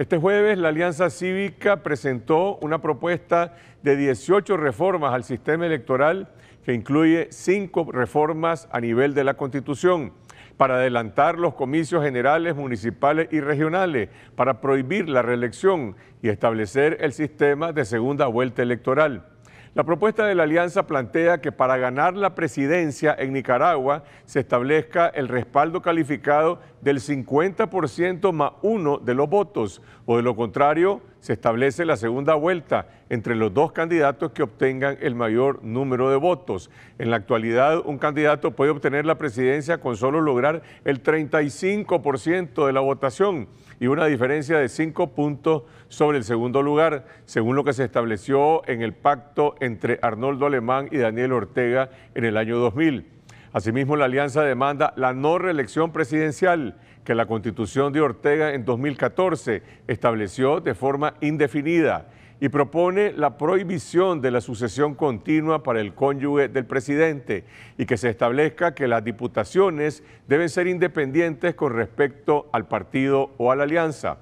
Este jueves la Alianza Cívica presentó una propuesta de 18 reformas al sistema electoral que incluye cinco reformas a nivel de la Constitución para adelantar los comicios generales, municipales y regionales, para prohibir la reelección y establecer el sistema de segunda vuelta electoral. La propuesta de la alianza plantea que para ganar la presidencia en Nicaragua se establezca el respaldo calificado del 50% más uno de los votos, o de lo contrario se establece la segunda vuelta entre los dos candidatos que obtengan el mayor número de votos. En la actualidad, un candidato puede obtener la presidencia con solo lograr el 35% de la votación y una diferencia de 5 puntos sobre el segundo lugar, según lo que se estableció en el pacto entre Arnoldo Alemán y Daniel Ortega en el año 2000. Asimismo, la alianza demanda la no reelección presidencial que la constitución de Ortega en 2014 estableció de forma indefinida y propone la prohibición de la sucesión continua para el cónyuge del presidente y que se establezca que las diputaciones deben ser independientes con respecto al partido o a la alianza.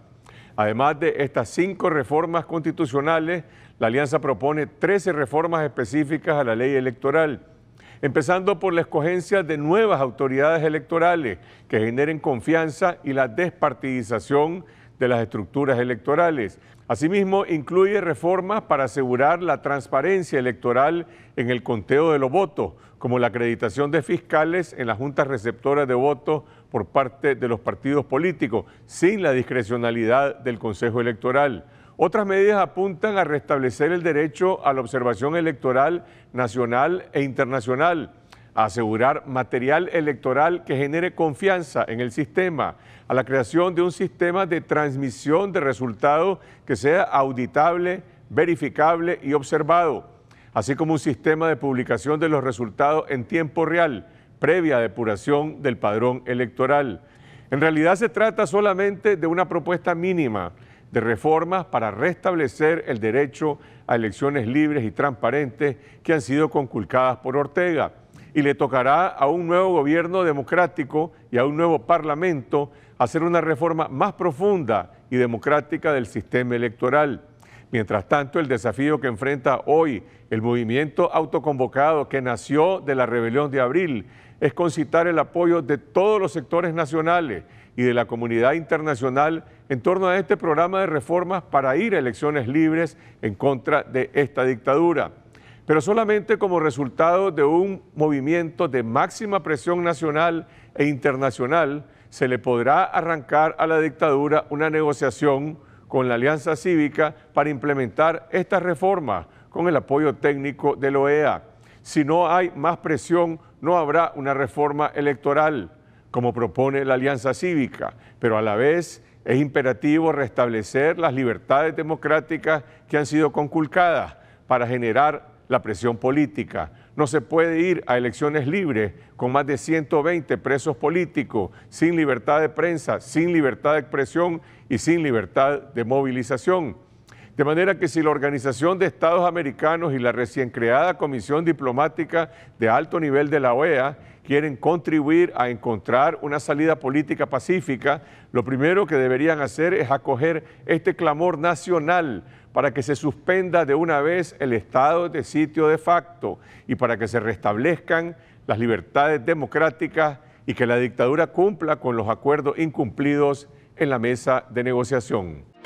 Además de estas cinco reformas constitucionales, la alianza propone 13 reformas específicas a la ley electoral empezando por la escogencia de nuevas autoridades electorales que generen confianza y la despartidización de las estructuras electorales. Asimismo, incluye reformas para asegurar la transparencia electoral en el conteo de los votos, como la acreditación de fiscales en las juntas receptoras de votos por parte de los partidos políticos, sin la discrecionalidad del Consejo Electoral otras medidas apuntan a restablecer el derecho a la observación electoral nacional e internacional, a asegurar material electoral que genere confianza en el sistema, a la creación de un sistema de transmisión de resultados que sea auditable, verificable y observado, así como un sistema de publicación de los resultados en tiempo real, previa depuración del padrón electoral. En realidad se trata solamente de una propuesta mínima de reformas para restablecer el derecho a elecciones libres y transparentes que han sido conculcadas por Ortega. Y le tocará a un nuevo gobierno democrático y a un nuevo parlamento hacer una reforma más profunda y democrática del sistema electoral. Mientras tanto, el desafío que enfrenta hoy el movimiento autoconvocado que nació de la rebelión de abril es concitar el apoyo de todos los sectores nacionales y de la comunidad internacional en torno a este programa de reformas para ir a elecciones libres en contra de esta dictadura. Pero solamente como resultado de un movimiento de máxima presión nacional e internacional se le podrá arrancar a la dictadura una negociación con la Alianza Cívica para implementar estas reforma con el apoyo técnico de la OEA. Si no hay más presión, no habrá una reforma electoral, como propone la Alianza Cívica, pero a la vez es imperativo restablecer las libertades democráticas que han sido conculcadas para generar la presión política. No se puede ir a elecciones libres con más de 120 presos políticos, sin libertad de prensa, sin libertad de expresión y sin libertad de movilización. De manera que si la Organización de Estados Americanos y la recién creada Comisión Diplomática de Alto Nivel de la OEA quieren contribuir a encontrar una salida política pacífica, lo primero que deberían hacer es acoger este clamor nacional para que se suspenda de una vez el estado de sitio de facto y para que se restablezcan las libertades democráticas y que la dictadura cumpla con los acuerdos incumplidos en la mesa de negociación.